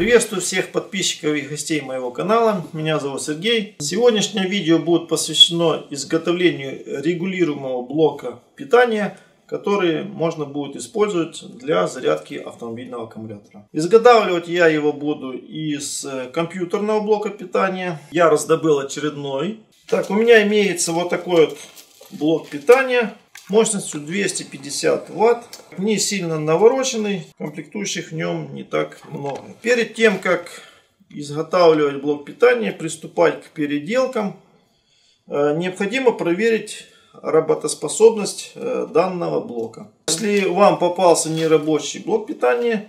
Приветствую всех подписчиков и гостей моего канала. Меня зовут Сергей. Сегодняшнее видео будет посвящено изготовлению регулируемого блока питания, который можно будет использовать для зарядки автомобильного аккумулятора. Изготавливать я его буду из э, компьютерного блока питания. Я раздобыл очередной. Так, у меня имеется вот такой вот блок питания мощностью 250 ватт. Не сильно навороченный, комплектующих в нем не так много. Перед тем, как изготавливать блок питания, приступать к переделкам, э, необходимо проверить работоспособность э, данного блока. Если вам попался нерабочий блок питания,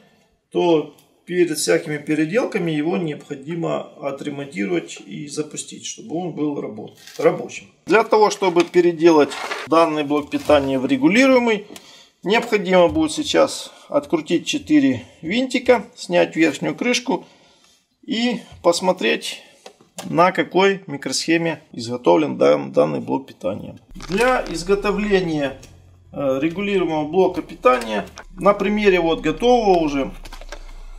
то перед всякими переделками его необходимо отремонтировать и запустить, чтобы он был работ... рабочим. Для того, чтобы переделать данный блок питания в регулируемый, необходимо будет сейчас открутить 4 винтика, снять верхнюю крышку и посмотреть на какой микросхеме изготовлен дан, данный блок питания. Для изготовления э, регулируемого блока питания на примере вот готового уже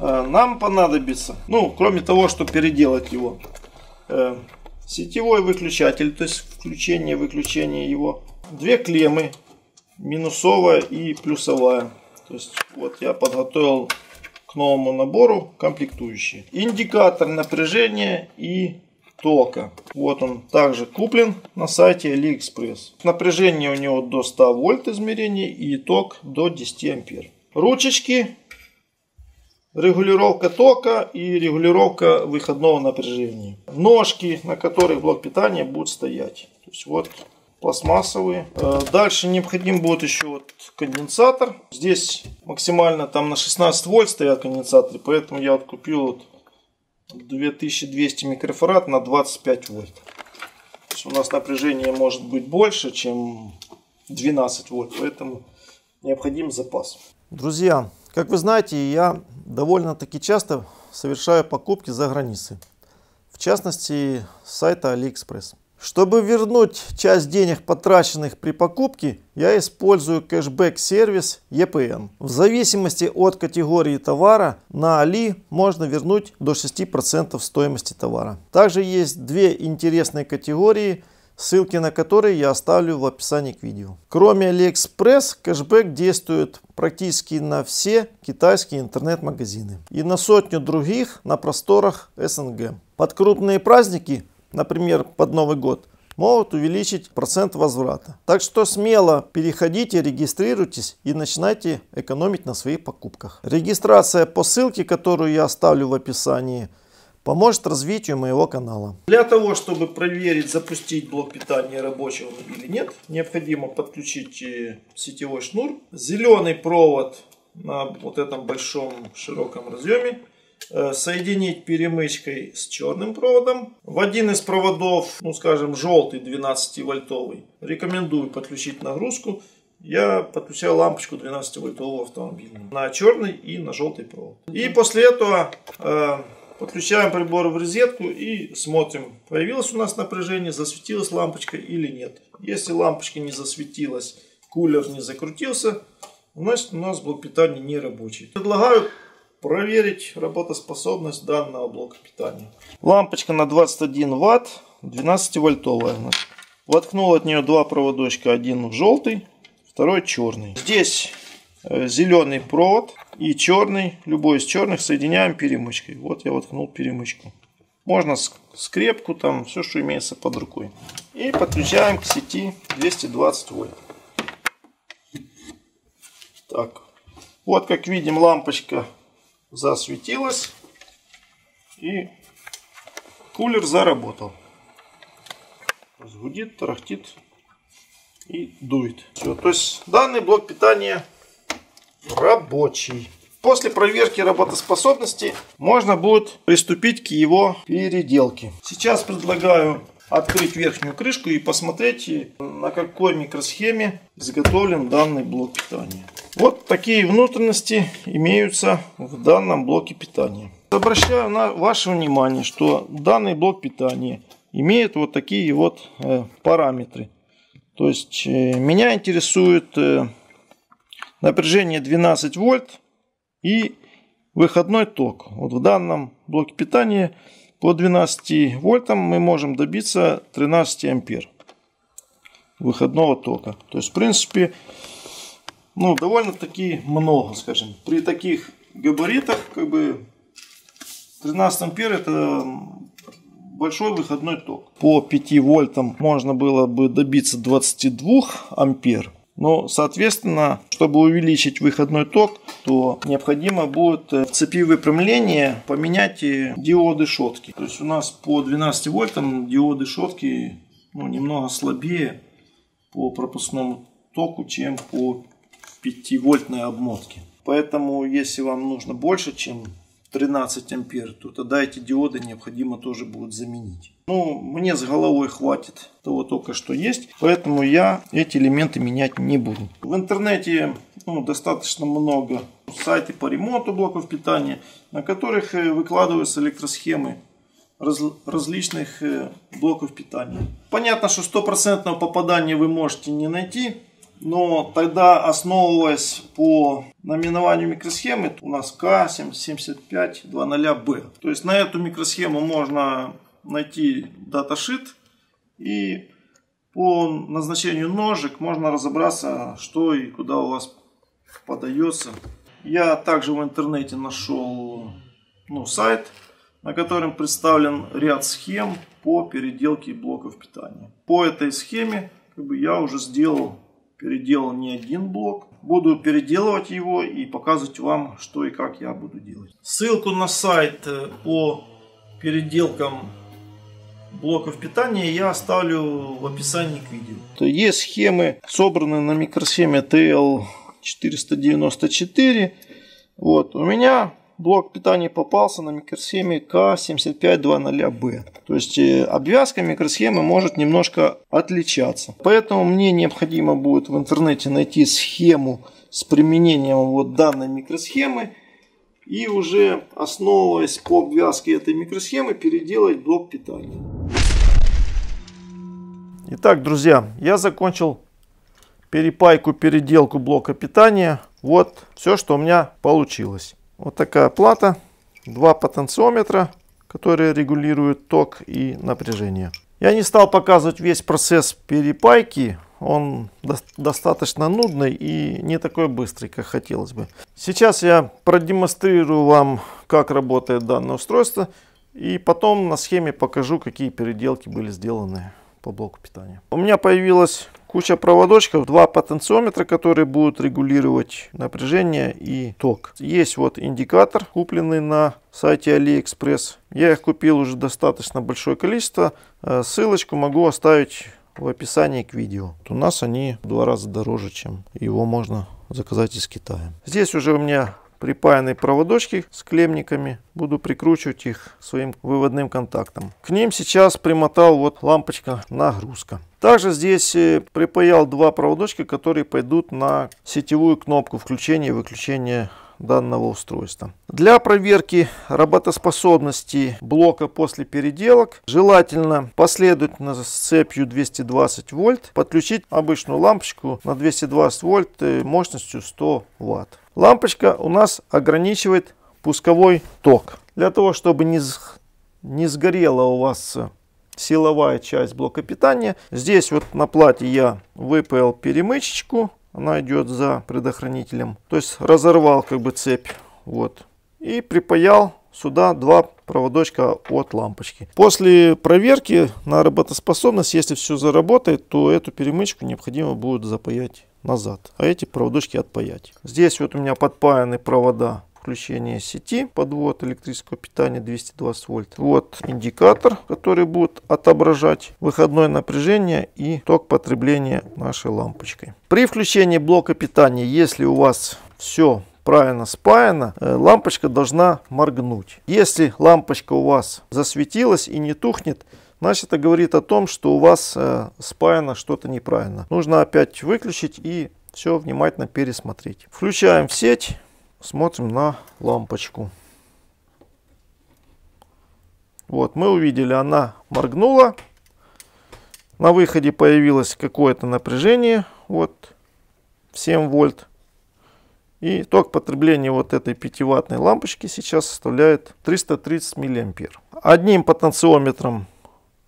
Э, нам понадобится, ну, кроме того, что переделать его, э, сетевой выключатель, то есть включение, выключение его, две клеммы, минусовая и плюсовая. То есть вот я подготовил к новому набору комплектующие. Индикатор напряжения и тока. Вот он также куплен на сайте AliExpress. Напряжение у него до 100 вольт измерения и ток до 10 ампер. Ручечки регулировка тока и регулировка выходного напряжения. Ножки, на которых блок питания будет стоять. То есть вот пластмассовые. Э, дальше необходим будет еще вот конденсатор. Здесь максимально там на 16 вольт стоят конденсаторы, поэтому я вот купил вот 2200 микрофарад на 25 вольт. То есть у нас напряжение может быть больше, чем 12 вольт, поэтому необходим запас. Друзья, как вы знаете, я довольно-таки часто совершаю покупки за границей. В частности, с сайта AliExpress. Чтобы вернуть часть денег, потраченных при покупке, я использую кэшбэк-сервис EPN. В зависимости от категории товара на Али можно вернуть до 6% стоимости товара. Также есть две интересные категории ссылки на которые я оставлю в описании к видео. Кроме AliExpress, кэшбэк действует практически на все китайские интернет-магазины и на сотню других на просторах СНГ. Под крупные праздники, например, под Новый год, могут увеличить процент возврата. Так что смело переходите, регистрируйтесь и начинайте экономить на своих покупках. Регистрация по ссылке, которую я оставлю в описании – поможет развитию моего канала. Для того, чтобы проверить, запустить блок питания рабочего или нет, необходимо подключить э, сетевой шнур. Зеленый провод на вот этом большом широком разъеме э, соединить перемычкой с черным проводом. В один из проводов, ну скажем, желтый 12-вольтовый, рекомендую подключить нагрузку. Я подключаю лампочку 12-вольтового автомобиля на черный и на желтый провод. И после этого э, Подключаем прибор в розетку и смотрим, появилось у нас напряжение, засветилась лампочка или нет. Если лампочка не засветилась, кулер не закрутился, значит у нас блок питания не рабочий. Предлагаю проверить работоспособность данного блока питания. Лампочка на 21 ватт, 12 вольтовая. Воткнул от нее два проводочка, один желтый, второй черный. Здесь Э, зеленый провод и черный, любой из черных, соединяем перемычкой. Вот я воткнул перемычку. Можно скрепку, там все, что имеется под рукой. И подключаем к сети 220 вольт. Так, вот как видим лампочка засветилась и кулер заработал. Гудит, тарахтит и дует. Все, то есть данный блок питания рабочий. После проверки работоспособности можно будет приступить к его переделке. Сейчас предлагаю открыть верхнюю крышку и посмотреть, э, на какой микросхеме изготовлен данный блок питания. Вот такие внутренности имеются в данном блоке питания. Обращаю на ваше внимание, что данный блок питания имеет вот такие вот э, параметры. То есть э, меня интересует э, напряжение 12 вольт и выходной ток. Вот в данном блоке питания по 12 вольтам мы можем добиться 13 ампер выходного тока. То есть, в принципе, ну, довольно-таки много, скажем. При таких габаритах, как бы, 13 ампер это большой выходной ток. По 5 вольтам можно было бы добиться 22 ампер. Но, соответственно, чтобы увеличить выходной ток, то необходимо будет в э, цепи выпрямления поменять диоды шотки. То есть у нас по 12 вольтам диоды шотки ну, немного слабее по пропускному току, чем по 5-вольтной обмотке. Поэтому, если вам нужно больше, чем 13 ампер, то тогда эти диоды необходимо тоже будут заменить. Ну, мне с головой хватит того только что есть, поэтому я эти элементы менять не буду. В интернете ну, достаточно много сайтов по ремонту блоков питания, на которых э, выкладываются электросхемы раз, различных э, блоков питания. Понятно, что стопроцентного попадания вы можете не найти, но тогда основываясь по наименованию микросхемы, у нас К7520Б. То есть на эту микросхему можно найти даташит и по назначению ножек можно разобраться, что и куда у вас подается. Я также в интернете нашел ну, сайт, на котором представлен ряд схем по переделке блоков питания. По этой схеме как бы, я уже сделал переделал не один блок. Буду переделывать его и показывать вам, что и как я буду делать. Ссылку на сайт э, по переделкам блоков питания я оставлю в описании к видео. Есть схемы, собраны на микросхеме TL494. Вот, у меня блок питания попался на микросхеме к 7520 b То есть э, обвязка микросхемы может немножко отличаться. Поэтому мне необходимо будет в интернете найти схему с применением вот данной микросхемы и уже основываясь по обвязке этой микросхемы переделать блок питания. Итак, друзья, я закончил перепайку, переделку блока питания. Вот все, что у меня получилось. Вот такая плата. Два потенциометра, которые регулируют ток и напряжение. Я не стал показывать весь процесс перепайки. Он достаточно нудный и не такой быстрый, как хотелось бы. Сейчас я продемонстрирую вам, как работает данное устройство. И потом на схеме покажу, какие переделки были сделаны по блоку питания. У меня появилась куча проводочков, два потенциометра, которые будут регулировать напряжение и ток. Есть вот индикатор, купленный на сайте AliExpress. Я их купил уже достаточно большое количество. Э, ссылочку могу оставить в описании к видео. У нас они в два раза дороже, чем его можно заказать из Китая. Здесь уже у меня припаянные проводочки с клемниками. Буду прикручивать их своим выводным контактом. К ним сейчас примотал вот лампочка нагрузка. Также здесь э, припаял два проводочки которые пойдут на сетевую кнопку включения и выключения данного устройства. Для проверки работоспособности блока после переделок желательно последовательно с цепью 220 вольт подключить обычную лампочку на 220 вольт э, мощностью 100 ватт. Лампочка у нас ограничивает пусковой ток. Для того, чтобы не, не сгорела у вас э, силовая часть блока питания, здесь вот на плате я выпаял перемычечку. Она идет за предохранителем. То есть разорвал как бы цепь. Вот. И припаял сюда два проводочка от лампочки. После проверки на работоспособность, если все заработает, то эту перемычку необходимо будет запаять назад, а эти проводочки отпаять. Здесь вот у меня подпаяны провода включения сети, подвод электрического питания 220 вольт. Вот индикатор, который будет отображать выходное напряжение и ток потребления нашей лампочкой. При включении блока питания, если у вас все правильно спаяна, э, лампочка должна моргнуть. Если лампочка у вас засветилась и не тухнет, значит это говорит о том, что у вас э, спаяно что-то неправильно. Нужно опять выключить и все внимательно пересмотреть. Включаем в сеть, смотрим на лампочку. Вот мы увидели, она моргнула. На выходе появилось какое-то напряжение. Вот 7 вольт. И ток потребления вот этой 5-ваттной лампочки сейчас составляет 330 миллиампер. Одним потенциометром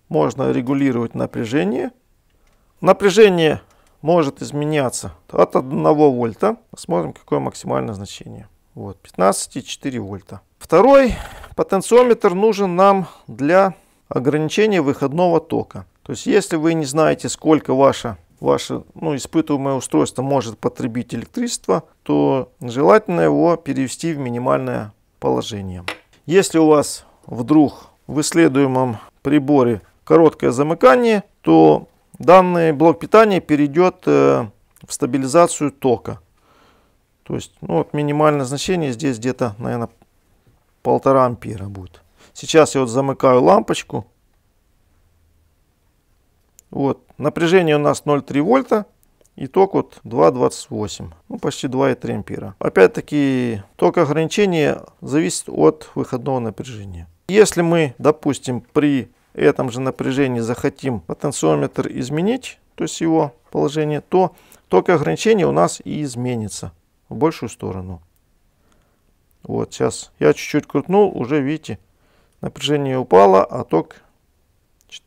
можно регулировать напряжение. Напряжение может изменяться от 1 вольта. Посмотрим, какое максимальное значение. Вот, 15,4 вольта. Второй потенциометр нужен нам для ограничения выходного тока. То есть, если вы не знаете, сколько ваша ваше ну, испытываемое устройство может потребить электричество, то желательно его перевести в минимальное положение. Если у вас вдруг в исследуемом приборе короткое замыкание, то данный блок питания перейдет э, в стабилизацию тока. То есть ну, вот минимальное значение здесь где-то, наверное, полтора ампера будет. Сейчас я вот замыкаю лампочку вот. Напряжение у нас 0,3 вольта. И ток вот 2,28, ну почти 2,3 ампера. Опять-таки, ток ограничения зависит от выходного напряжения. Если мы, допустим, при этом же напряжении захотим потенциометр изменить, то есть его положение, то ток ограничения у нас и изменится в большую сторону. Вот сейчас я чуть-чуть крутнул, уже видите, напряжение упало, а ток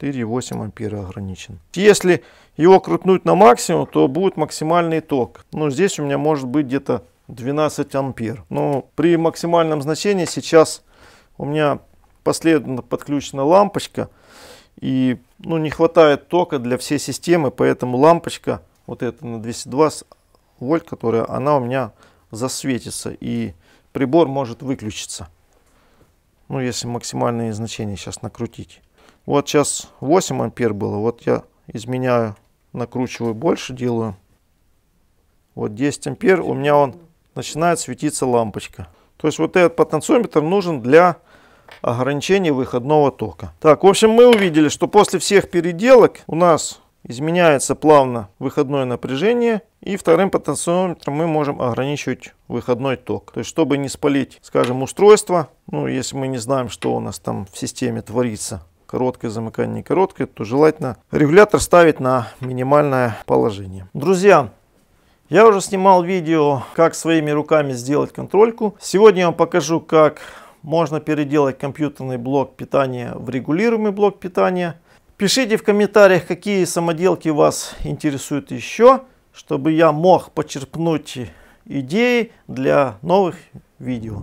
4,8 ампера ограничен. Если его крутнуть на максимум, то будет максимальный ток. Ну, здесь у меня может быть где-то 12 ампер. Но при максимальном значении сейчас у меня последовательно подключена лампочка. И ну, не хватает тока для всей системы, поэтому лампочка, вот эта на 220 вольт, которая она у меня засветится. И прибор может выключиться. Ну, если максимальные значения сейчас накрутить. Вот сейчас 8 ампер было. Вот я изменяю, накручиваю больше, делаю. Вот 10 ампер. У меня он начинает светиться лампочка. То есть вот этот потенциометр нужен для ограничения выходного тока. Так, в общем, мы увидели, что после всех переделок у нас изменяется плавно выходное напряжение. И вторым потенциометром мы можем ограничивать выходной ток. То есть, чтобы не спалить, скажем, устройство, ну, если мы не знаем, что у нас там в системе творится, короткое замыкание, не короткое, то желательно регулятор ставить на минимальное положение. Друзья, я уже снимал видео, как своими руками сделать контрольку. Сегодня я вам покажу, как можно переделать компьютерный блок питания в регулируемый блок питания. Пишите в комментариях, какие самоделки вас интересуют еще, чтобы я мог почерпнуть идеи для новых видео.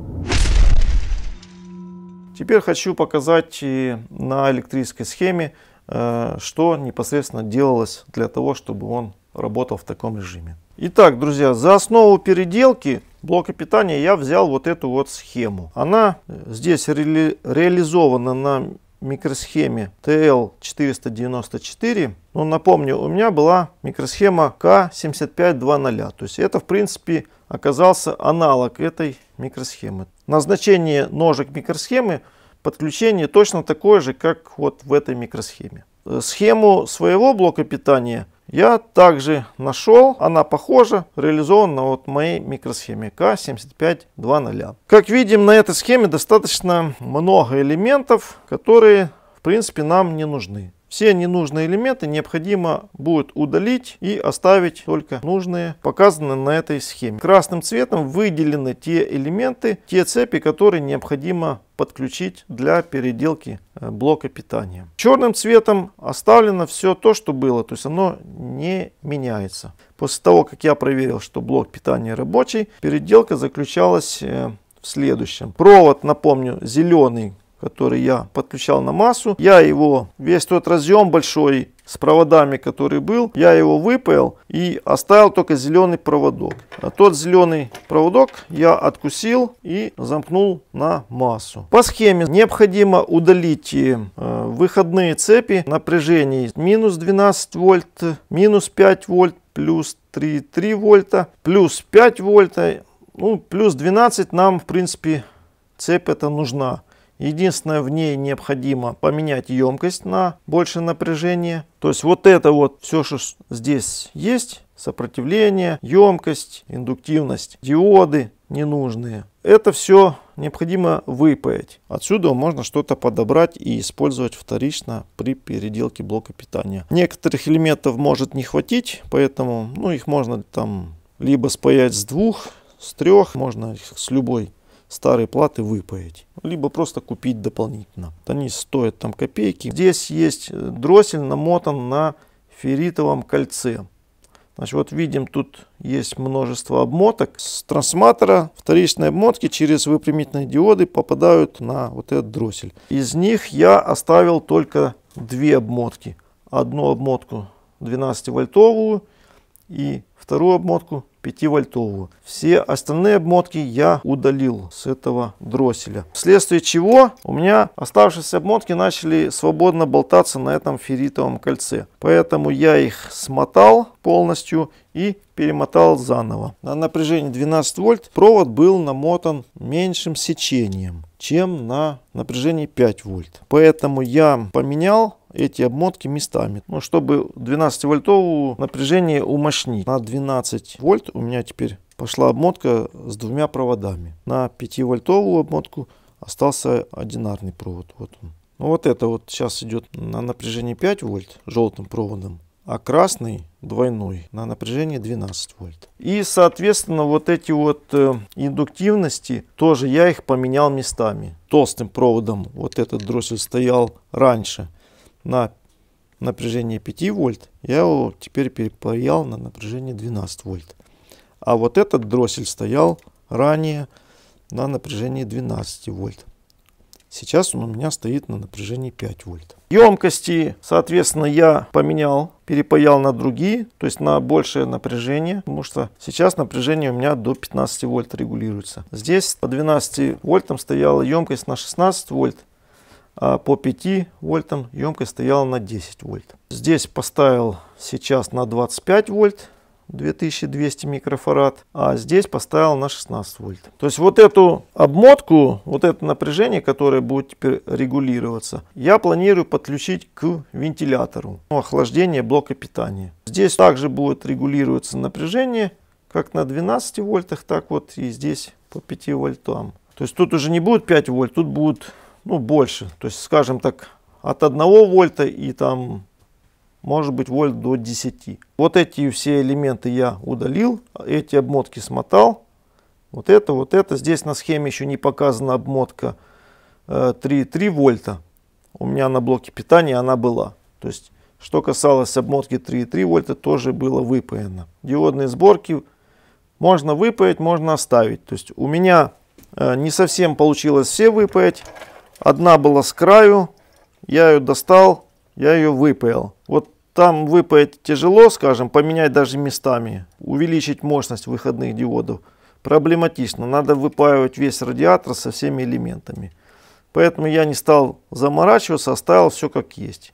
Теперь хочу показать на электрической схеме, э, что непосредственно делалось для того, чтобы он работал в таком режиме. Итак, друзья, за основу переделки блока питания я взял вот эту вот схему. Она э, здесь ре реализована на микросхеме TL494. Ну, напомню, у меня была микросхема К7500. То есть это, в принципе, оказался аналог этой микросхемы. Назначение ножек микросхемы, подключение точно такое же, как вот в этой микросхеме. Э, схему своего блока питания – я также нашел, она похожа, реализована вот моей микросхеме К7520. Как видим, на этой схеме достаточно много элементов, которые в принципе нам не нужны. Все ненужные элементы необходимо будет удалить и оставить только нужные, показанные на этой схеме. Красным цветом выделены те элементы, те цепи, которые необходимо подключить для переделки э, блока питания. Черным цветом оставлено все то, что было, то есть оно не меняется. После того, как я проверил, что блок питания рабочий, переделка заключалась э, в следующем. Провод, напомню, зеленый который я подключал на массу. Я его, весь тот разъем большой с проводами, который был, я его выпаял и оставил только зеленый проводок. А тот зеленый проводок я откусил и замкнул на массу. По схеме необходимо удалить э, выходные цепи напряжений минус 12 вольт, минус 5 вольт, плюс 3,3 вольта, плюс 5 вольта, ну, плюс 12 нам, в принципе, цепь эта нужна. Единственное, в ней необходимо поменять емкость на большее напряжение. То есть вот это вот все, что здесь есть, сопротивление, емкость, индуктивность, диоды ненужные. Это все необходимо выпаять. Отсюда можно что-то подобрать и использовать вторично при переделке блока питания. Некоторых элементов может не хватить, поэтому ну, их можно там либо спаять с двух, с трех, можно их с любой старые платы выпаять, либо просто купить дополнительно. Они стоят там копейки. Здесь есть э, дроссель намотан на ферритовом кольце. Значит, вот видим, тут есть множество обмоток. С трансформатора вторичные обмотки через выпрямительные диоды попадают на вот этот дроссель. Из них я оставил только две обмотки. Одну обмотку 12 вольтовую и вторую обмотку 5 вольтовую. Все остальные обмотки я удалил с этого дросселя. Вследствие чего у меня оставшиеся обмотки начали свободно болтаться на этом ферритовом кольце. Поэтому я их смотал полностью и перемотал заново. На напряжении 12 вольт провод был намотан меньшим сечением, чем на напряжении 5 вольт. Поэтому я поменял эти обмотки местами, ну, чтобы 12-вольтовую напряжение умощнить. На 12 вольт у меня теперь пошла обмотка с двумя проводами. На 5-вольтовую обмотку остался одинарный провод. Вот он. Ну, вот это вот сейчас идет на напряжении 5 вольт желтым проводом, а красный двойной на напряжение 12 вольт. И соответственно вот эти вот э, индуктивности тоже я их поменял местами. Толстым проводом вот этот дроссель стоял раньше на напряжение 5 вольт, я его теперь перепаял на напряжение 12 вольт. А вот этот дроссель стоял ранее на напряжении 12 вольт. Сейчас он у меня стоит на напряжении 5 вольт. Емкости, соответственно, я поменял, перепаял на другие, то есть на большее напряжение, потому что сейчас напряжение у меня до 15 вольт регулируется. Здесь по 12 вольтам стояла емкость на 16 вольт, а по 5 вольтам емкость стояла на 10 вольт. Здесь поставил сейчас на 25 вольт 2200 микрофарад, а здесь поставил на 16 вольт. То есть вот эту обмотку, вот это напряжение, которое будет теперь регулироваться, я планирую подключить к вентилятору, ну, охлаждения блока питания. Здесь также будет регулироваться напряжение, как на 12 вольтах, так вот и здесь по 5 вольтам. То есть тут уже не будет 5 вольт, тут будет ну, больше. То есть, скажем так, от 1 вольта и там может быть вольт до 10. Вот эти все элементы я удалил, эти обмотки смотал. Вот это, вот это. Здесь на схеме еще не показана обмотка 3,3 э, вольта. У меня на блоке питания она была. То есть, что касалось обмотки 3,3 вольта, тоже было выпаяно. Диодные сборки можно выпаять, можно оставить. То есть, у меня э, не совсем получилось все выпаять. Одна была с краю, я ее достал, я ее выпаял. Вот там выпаять тяжело, скажем, поменять даже местами, увеличить мощность выходных диодов проблематично. Надо выпаивать весь радиатор со всеми элементами. Поэтому я не стал заморачиваться, оставил все как есть.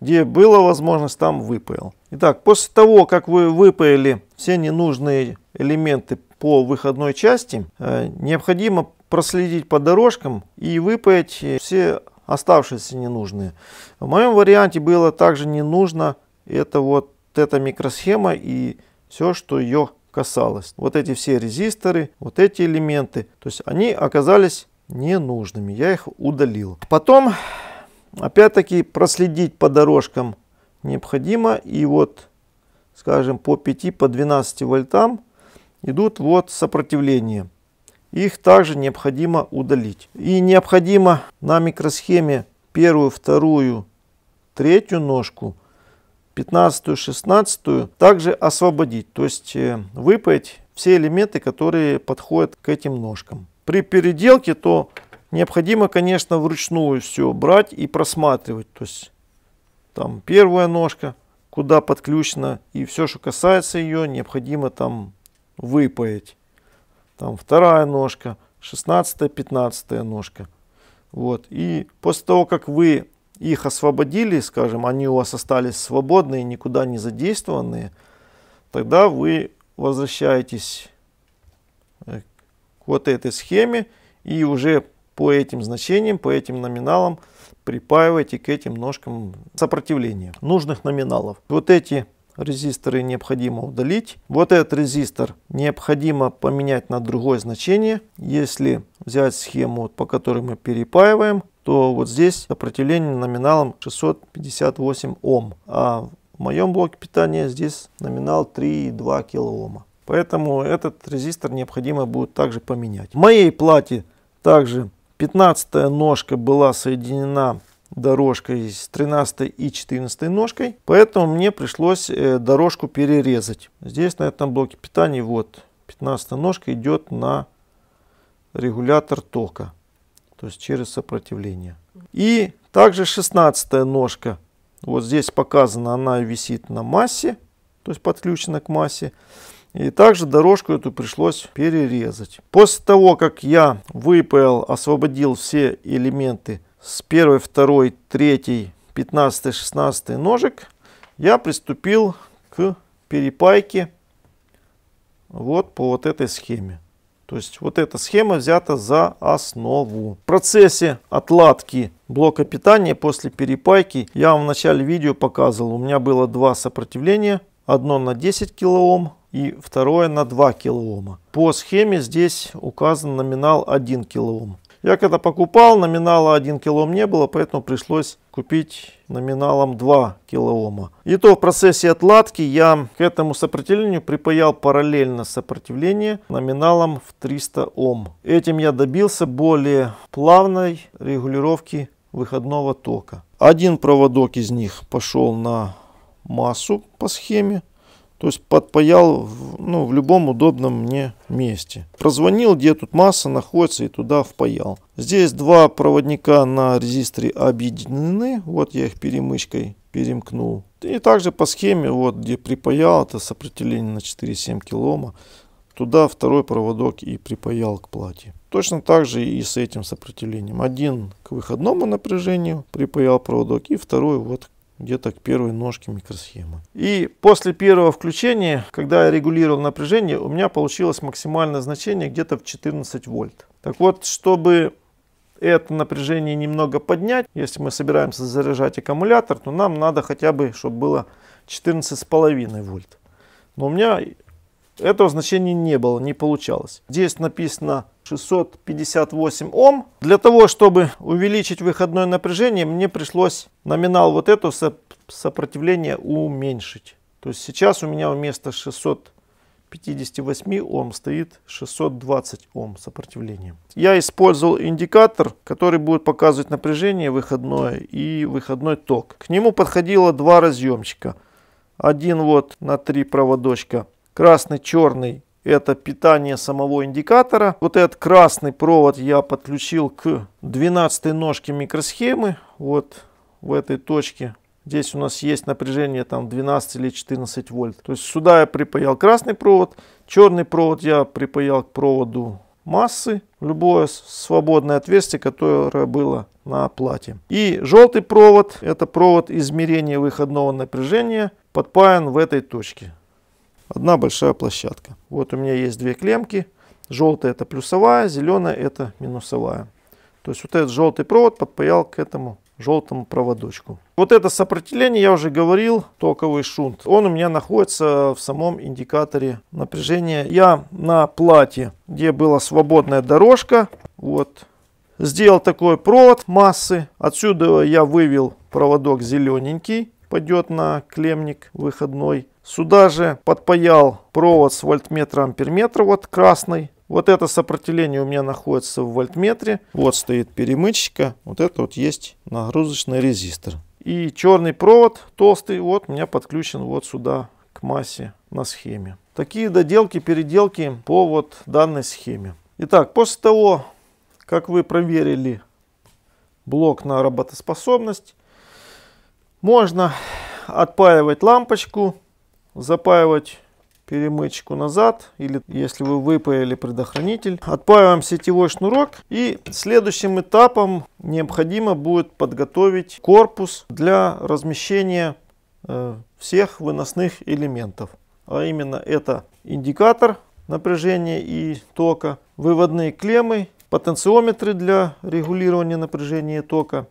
Где была возможность, там выпаял. Итак, после того, как вы выпаяли все ненужные элементы по выходной части, э, необходимо проследить по дорожкам и выпаять э, все оставшиеся ненужные. В моем варианте было также не нужно это вот эта микросхема и все, что ее касалось. Вот эти все резисторы, вот эти элементы, то есть они оказались ненужными, я их удалил. Потом, опять-таки, проследить по дорожкам необходимо. И вот, скажем, по 5, по 12 вольтам идут вот сопротивления. Их также необходимо удалить. И необходимо на микросхеме первую, вторую, третью ножку, 15, 16 также освободить, то есть э, выпаять все элементы, которые подходят к этим ножкам. При переделке то необходимо, конечно, вручную все брать и просматривать. То есть там первая ножка, куда подключена, и все, что касается ее, необходимо там выпаять там вторая ножка, 16-15 ножка. Вот. И после того, как вы их освободили, скажем, они у вас остались свободные, никуда не задействованные, тогда вы возвращаетесь э, к вот этой схеме и уже по этим значениям, по этим номиналам припаиваете к этим ножкам сопротивления нужных номиналов. Вот эти резисторы необходимо удалить. Вот этот резистор необходимо поменять на другое значение. Если взять схему, по которой мы перепаиваем, то вот здесь сопротивление номиналом 658 Ом. А в моем блоке питания здесь номинал 3,2 килоома. Поэтому этот резистор необходимо будет также поменять. В моей плате также 15 ножка была соединена дорожкой с 13 и 14 ножкой, поэтому мне пришлось э, дорожку перерезать. Здесь на этом блоке питания вот 15 ножка идет на регулятор тока, то есть через сопротивление. И также 16 ножка, вот здесь показана, она висит на массе, то есть подключена к массе. И также дорожку эту пришлось перерезать. После того, как я выпаял, освободил все элементы с 1, 2, 3, 15, 16 ножек я приступил к перепайке вот по вот этой схеме. То есть вот эта схема взята за основу. В процессе отладки блока питания после перепайки я вам в начале видео показывал, у меня было два сопротивления. Одно на 10 кОм и второе на 2 кОм. По схеме здесь указан номинал 1 кОм. Я когда покупал, номинала 1 килоом не было, поэтому пришлось купить номиналом 2 килоома. И то в процессе отладки я к этому сопротивлению припаял параллельно сопротивление номиналом в 300 Ом. Этим я добился более плавной регулировки выходного тока. Один проводок из них пошел на массу по схеме, то есть подпаял ну, в любом удобном мне месте. Прозвонил, где тут масса находится и туда впаял. Здесь два проводника на резисторе объединены. Вот я их перемычкой перемкнул. И также по схеме, вот где припаял, это сопротивление на 4,7 килоома. Туда второй проводок и припаял к плате. Точно так же и с этим сопротивлением. Один к выходному напряжению припаял проводок и второй вот где-то к первой ножке микросхемы. И после первого включения, когда я регулировал напряжение, у меня получилось максимальное значение где-то в 14 вольт. Так вот, чтобы это напряжение немного поднять, если мы собираемся заряжать аккумулятор, то нам надо хотя бы, чтобы было 14,5 вольт. Но у меня этого значения не было, не получалось. Здесь написано 658 Ом. Для того, чтобы увеличить выходное напряжение, мне пришлось номинал вот это сопротивление уменьшить. То есть сейчас у меня вместо 658 Ом стоит 620 Ом сопротивление. Я использовал индикатор, который будет показывать напряжение выходное и выходной ток. К нему подходило два разъемчика. Один вот на три проводочка. Красный, черный это питание самого индикатора. Вот этот красный провод я подключил к 12 ножке микросхемы. Вот в этой точке. Здесь у нас есть напряжение там 12 или 14 вольт. То есть сюда я припаял красный провод. Черный провод я припаял к проводу массы. Любое свободное отверстие, которое было на плате. И желтый провод, это провод измерения выходного напряжения, подпаян в этой точке одна большая площадка. Вот у меня есть две клемки. Желтая это плюсовая, зеленая это минусовая. То есть вот этот желтый провод подпаял к этому желтому проводочку. Вот это сопротивление, я уже говорил, токовый шунт. Он у меня находится в самом индикаторе напряжения. Я на плате, где была свободная дорожка, вот, сделал такой провод массы. Отсюда я вывел проводок зелененький пойдет на клемник выходной. Сюда же подпаял провод с вольтметра амперметра, вот красный. Вот это сопротивление у меня находится в вольтметре. Вот стоит перемычка. Вот это вот есть нагрузочный резистор. И черный провод толстый вот у меня подключен вот сюда к массе на схеме. Такие доделки, переделки по вот данной схеме. Итак, после того, как вы проверили блок на работоспособность, можно отпаивать лампочку, запаивать перемычку назад, или если вы выпаяли предохранитель. Отпаиваем сетевой шнурок и следующим этапом необходимо будет подготовить корпус для размещения э, всех выносных элементов. А именно это индикатор напряжения и тока, выводные клеммы, потенциометры для регулирования напряжения и тока,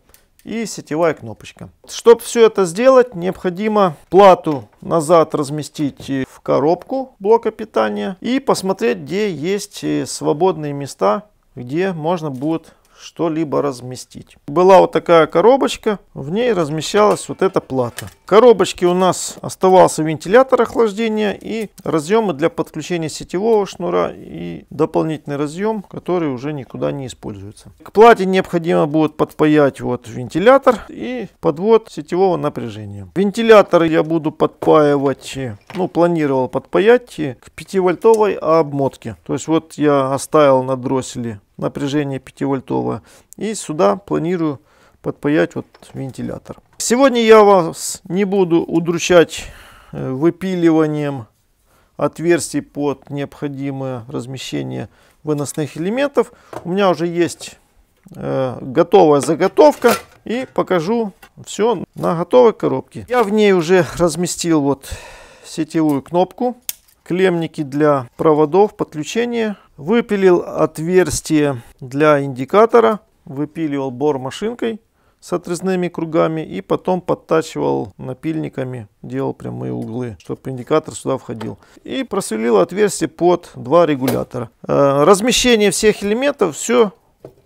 и сетевая кнопочка. Чтобы все это сделать, необходимо плату назад разместить э, в коробку блока питания и посмотреть, где есть э, свободные места, где можно будет что-либо разместить. Была вот такая коробочка, в ней размещалась вот эта плата. В коробочке у нас оставался вентилятор охлаждения и разъемы для подключения сетевого шнура и дополнительный разъем, который уже никуда не используется. К плате необходимо будет подпаять вот вентилятор и подвод сетевого напряжения. Вентилятор я буду подпаивать, э, ну планировал подпаять э, к 5 вольтовой обмотке. То есть вот я оставил на дросселе напряжение 5-вольтовое. И сюда планирую подпаять вот вентилятор. Сегодня я вас не буду удручать э, выпиливанием отверстий под необходимое размещение выносных элементов. У меня уже есть э, готовая заготовка и покажу все на готовой коробке. Я в ней уже разместил вот сетевую кнопку клемники для проводов подключения. Выпилил отверстие для индикатора. Выпиливал бор машинкой с отрезными кругами и потом подтачивал напильниками, делал прямые углы, чтобы индикатор сюда входил. И просверлил отверстие под два регулятора. Э, размещение всех элементов все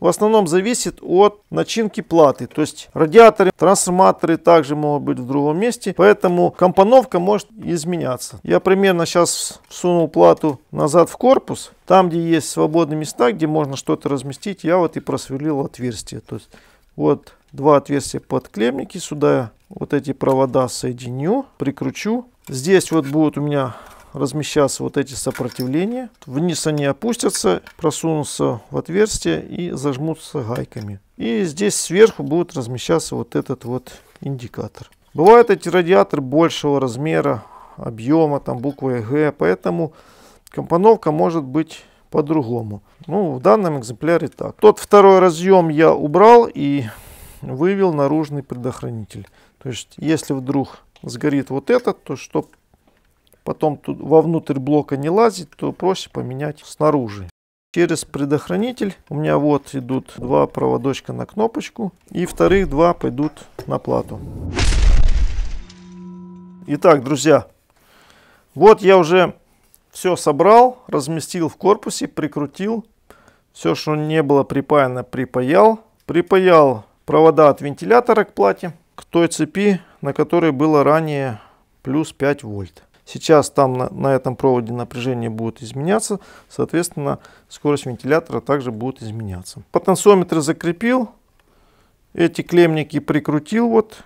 в основном зависит от начинки платы. То есть радиаторы, трансформаторы также могут быть в другом месте. Поэтому компоновка может изменяться. Я примерно сейчас всунул плату назад в корпус. Там, где есть свободные места, где можно что-то разместить, я вот и просверлил отверстие. То есть вот два отверстия под клемники. Сюда вот эти провода соединю, прикручу. Здесь вот будут у меня размещаться вот эти сопротивления. Вниз они опустятся, просунутся в отверстие и зажмутся гайками. И здесь сверху будет размещаться вот этот вот индикатор. Бывают эти радиаторы большего размера, объема, там буквы Г, поэтому компоновка может быть по-другому. Ну, в данном экземпляре так. Тот второй разъем я убрал и вывел наружный предохранитель. То есть, если вдруг сгорит вот этот, то чтобы потом тут вовнутрь блока не лазит, то проще поменять снаружи. Через предохранитель у меня вот идут два проводочка на кнопочку и вторых два пойдут на плату. Итак, друзья, вот я уже все собрал, разместил в корпусе, прикрутил. Все, что не было припаяно, припаял. Припаял провода от вентилятора к плате к той цепи, на которой было ранее плюс 5 вольт. Сейчас там на, на этом проводе напряжение будет изменяться, соответственно, скорость вентилятора также будет изменяться. Потенциометр закрепил, эти клемники прикрутил вот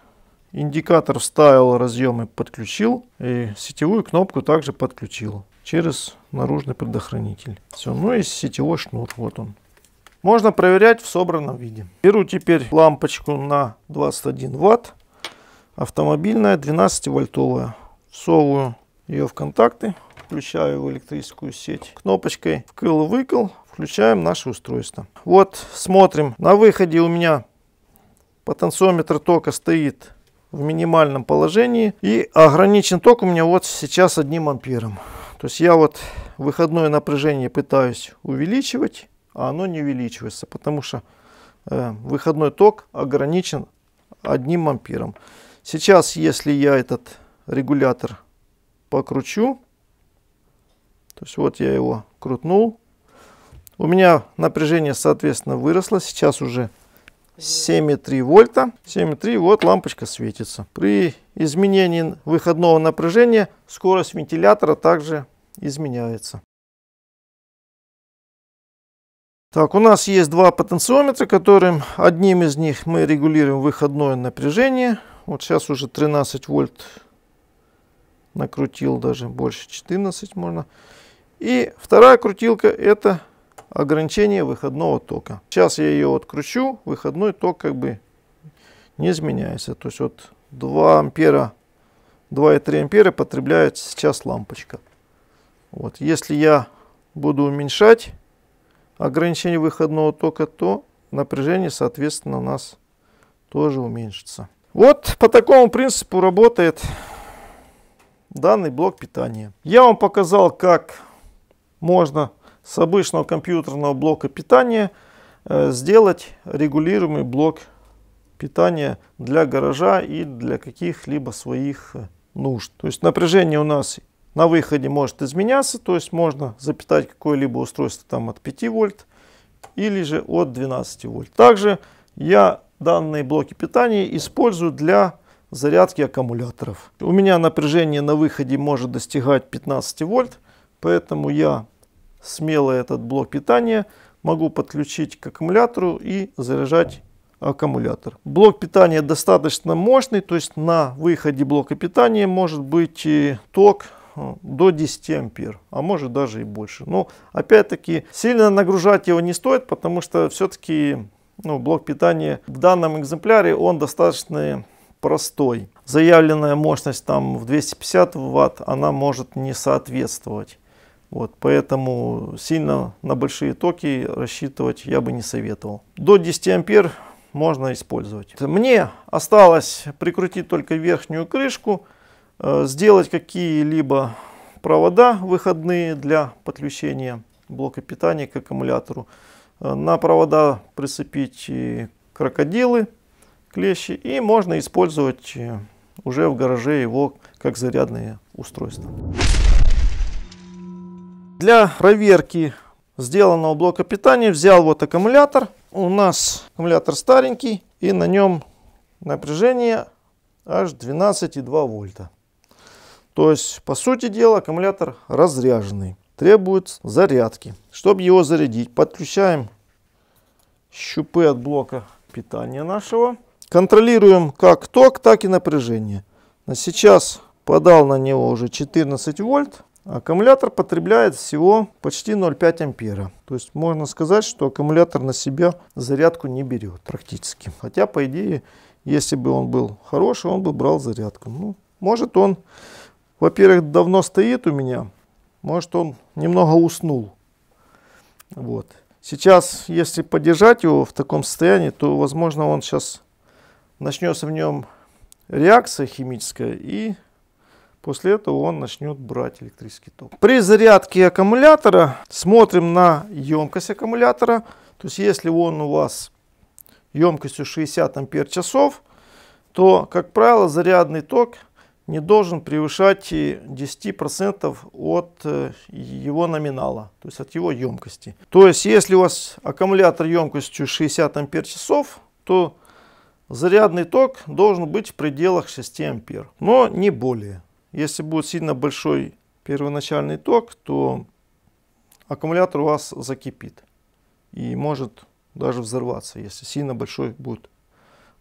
индикатор вставил, разъемы подключил и сетевую кнопку также подключил через наружный предохранитель. Все, ну и сетевой шнур, вот он. Можно проверять в собранном виде. Беру теперь лампочку на 21 ватт, автомобильная 12 вольтовая, всовываю ее в контакты, включаю в электрическую сеть. Кнопочкой вкл-выкл включаем наше устройство. Вот смотрим. На выходе у меня потенциометр тока стоит в минимальном положении. И ограничен ток у меня вот сейчас одним ампером. То есть я вот выходное напряжение пытаюсь увеличивать, а оно не увеличивается, потому что э, выходной ток ограничен одним ампером. Сейчас, если я этот регулятор покручу. То есть вот я его крутнул. У меня напряжение, соответственно, выросло. Сейчас уже 7,3 вольта. 7,3, вот лампочка светится. При изменении выходного напряжения скорость вентилятора также изменяется. Так, у нас есть два потенциометра, которым одним из них мы регулируем выходное напряжение. Вот сейчас уже 13 вольт накрутил даже больше 14 можно. И вторая крутилка это ограничение выходного тока. Сейчас я ее откручу, выходной ток как бы не изменяется. То есть вот 2 ампера, 2,3 ампера потребляет сейчас лампочка. Вот, если я буду уменьшать ограничение выходного тока, то напряжение, соответственно, у нас тоже уменьшится. Вот по такому принципу работает данный блок питания. Я вам показал, как можно с обычного компьютерного блока питания э, сделать регулируемый блок питания для гаража и для каких-либо своих э, нужд. То есть напряжение у нас на выходе может изменяться, то есть можно запитать какое-либо устройство там от 5 вольт или же от 12 вольт. Также я данные блоки питания использую для зарядки аккумуляторов. У меня напряжение на выходе может достигать 15 вольт, поэтому я смело этот блок питания могу подключить к аккумулятору и заряжать аккумулятор. Блок питания достаточно мощный, то есть на выходе блока питания может быть ток э, до 10 ампер, а может даже и больше. Но опять-таки сильно нагружать его не стоит, потому что все-таки ну, блок питания в данном экземпляре он достаточно простой. Заявленная мощность там в 250 ватт, она может не соответствовать. Вот, поэтому сильно на большие токи рассчитывать я бы не советовал. До 10 ампер можно использовать. Мне осталось прикрутить только верхнюю крышку, э, сделать какие-либо провода выходные для подключения блока питания к аккумулятору. Э, на провода прицепить крокодилы клещи. И можно использовать э, уже в гараже его как зарядное устройство. Для проверки сделанного блока питания взял вот аккумулятор. У нас аккумулятор старенький и на нем напряжение аж 12,2 вольта. То есть, по сути дела, аккумулятор разряженный. Требует зарядки. Чтобы его зарядить, подключаем щупы от блока питания нашего. Контролируем как ток, так и напряжение. Сейчас подал на него уже 14 вольт. Аккумулятор потребляет всего почти 0,5 ампера. То есть можно сказать, что аккумулятор на себя зарядку не берет практически. Хотя, по идее, если бы он был хороший, он бы брал зарядку. Ну, может он, во-первых, давно стоит у меня. Может он немного уснул. Вот. Сейчас, если подержать его в таком состоянии, то, возможно, он сейчас начнется в нем реакция химическая, и после этого он начнет брать электрический ток. При зарядке аккумулятора смотрим на емкость аккумулятора. То есть если он у вас емкостью 60 ампер часов, то, как правило, зарядный ток не должен превышать 10% от э, его номинала, то есть от его емкости. То есть, если у вас аккумулятор емкостью 60 ампер часов, то Зарядный ток должен быть в пределах 6 ампер, но не более. Если будет сильно большой первоначальный ток, то аккумулятор у вас закипит и может даже взорваться, если сильно большой будет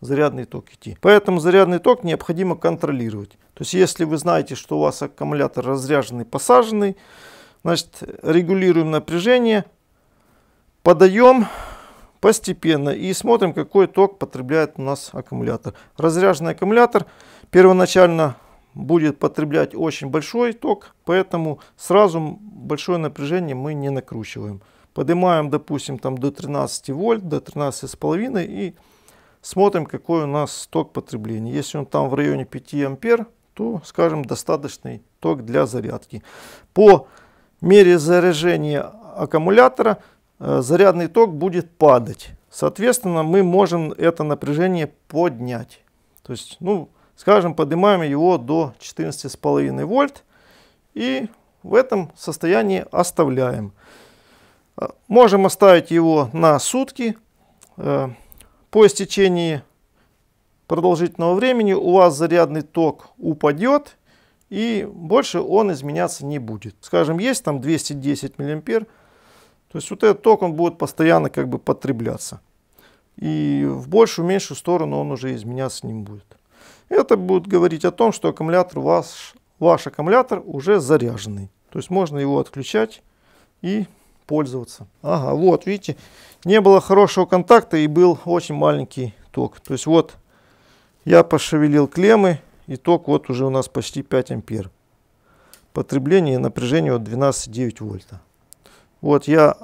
зарядный ток идти. Поэтому зарядный ток необходимо контролировать. То есть если вы знаете, что у вас аккумулятор разряженный, посаженный, значит регулируем напряжение, подаем постепенно и смотрим, какой ток потребляет у нас аккумулятор. Разряженный аккумулятор первоначально будет потреблять очень большой ток, поэтому сразу большое напряжение мы не накручиваем. Поднимаем, допустим, там до 13 вольт, до 13,5 и смотрим, какой у нас ток потребления. Если он там в районе 5 ампер, то, скажем, достаточный ток для зарядки. По мере заряжения аккумулятора – Э, зарядный ток будет падать. Соответственно, мы можем это напряжение поднять. То есть, ну, скажем, поднимаем его до 14,5 вольт и в этом состоянии оставляем. Э, можем оставить его на сутки. Э, по истечении продолжительного времени у вас зарядный ток упадет и больше он изменяться не будет. Скажем, есть там 210 миллиампер, то есть вот этот ток, он будет постоянно как бы потребляться. И в большую, меньшую сторону он уже изменяться с ним будет. Это будет говорить о том, что аккумулятор ваш, ваш аккумулятор уже заряженный. То есть можно его отключать и пользоваться. Ага, вот видите, не было хорошего контакта и был очень маленький ток. То есть вот я пошевелил клеммы и ток вот уже у нас почти 5 ампер. Потребление напряжения вот от 12,9 вольта. Вот я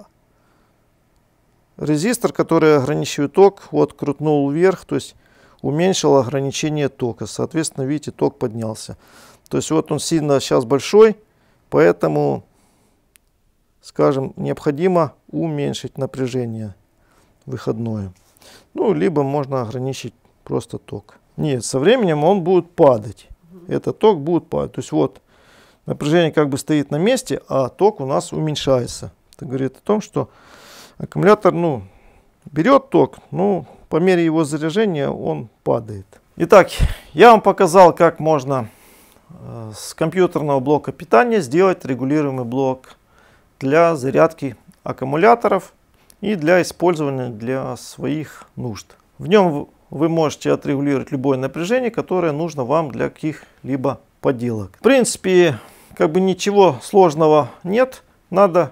резистор, который ограничивает ток, вот крутнул вверх, то есть уменьшил ограничение тока. Соответственно, видите, ток поднялся. То есть вот он сильно сейчас большой, поэтому, скажем, необходимо уменьшить напряжение выходное. Ну, либо можно ограничить просто ток. Нет, со временем он будет падать. Этот ток будет падать. То есть вот напряжение как бы стоит на месте, а ток у нас уменьшается. Это говорит о том, что аккумулятор, ну, берет ток, ну, по мере его заряжения он падает. Итак, я вам показал, как можно э, с компьютерного блока питания сделать регулируемый блок для зарядки аккумуляторов и для использования для своих нужд. В нем вы можете отрегулировать любое напряжение, которое нужно вам для каких-либо поделок. В принципе, как бы ничего сложного нет. Надо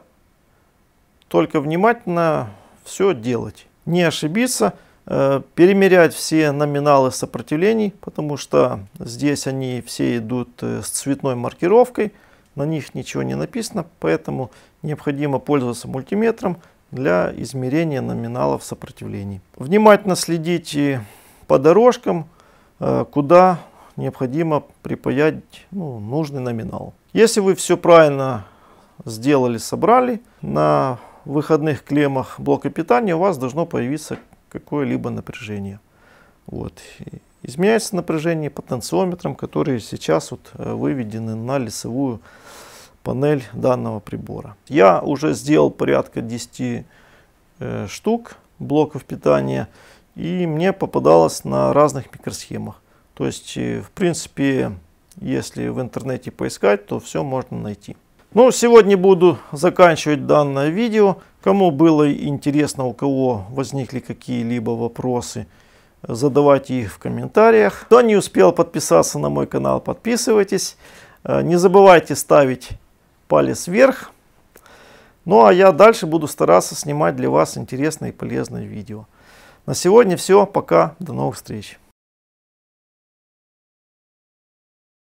только внимательно все делать. Не ошибиться, э, перемерять все номиналы сопротивлений, потому что здесь они все идут э, с цветной маркировкой, на них ничего не написано, поэтому необходимо пользоваться мультиметром для измерения номиналов сопротивлений. Внимательно следите по дорожкам, э, куда необходимо припаять ну, нужный номинал. Если вы все правильно сделали, собрали, на выходных клеммах блока питания у вас должно появиться какое-либо напряжение. Вот. Изменяется напряжение потенциометром, которые сейчас вот э, выведены на лицевую панель данного прибора. Я уже сделал порядка 10 э, штук блоков питания и мне попадалось на разных микросхемах. То есть, э, в принципе, если в интернете поискать, то все можно найти. Ну, сегодня буду заканчивать данное видео. Кому было интересно, у кого возникли какие-либо вопросы, задавайте их в комментариях. Кто не успел подписаться на мой канал, подписывайтесь. Э, не забывайте ставить палец вверх. Ну, а я дальше буду стараться снимать для вас интересные и полезные видео. На сегодня все. Пока. До новых встреч.